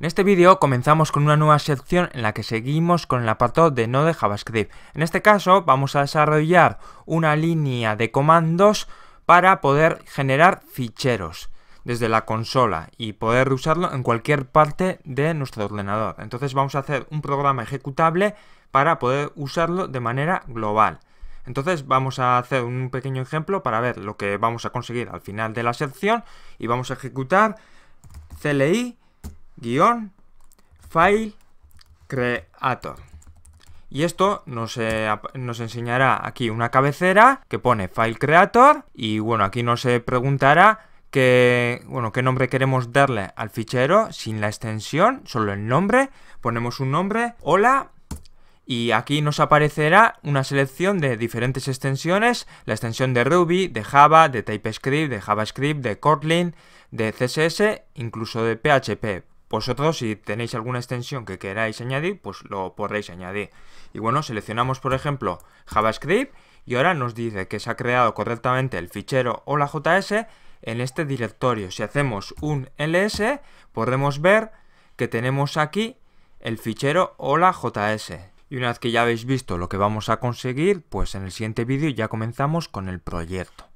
En este vídeo comenzamos con una nueva sección en la que seguimos con el apartado de Node JavaScript. En este caso vamos a desarrollar una línea de comandos para poder generar ficheros desde la consola y poder usarlo en cualquier parte de nuestro ordenador. Entonces vamos a hacer un programa ejecutable para poder usarlo de manera global. Entonces vamos a hacer un pequeño ejemplo para ver lo que vamos a conseguir al final de la sección y vamos a ejecutar CLI guión file creator. Y esto nos, eh, nos, enseñará aquí una cabecera que pone file creator y bueno, aquí nos eh, preguntará qué, bueno, qué nombre queremos darle al fichero sin la extensión, solo el nombre. Ponemos un nombre, hola, y aquí nos aparecerá una selección de diferentes extensiones, la extensión de Ruby, de Java, de TypeScript, de JavaScript, de Kotlin, de CSS, incluso de PHP. Vosotros si tenéis alguna extensión que queráis añadir, pues lo podréis añadir. Y bueno, seleccionamos por ejemplo JavaScript y ahora nos dice que se ha creado correctamente el fichero o la JS en este directorio. Si hacemos un ls, podremos ver que tenemos aquí el fichero hola js. Y una vez que ya habéis visto lo que vamos a conseguir, pues en el siguiente vídeo ya comenzamos con el proyecto.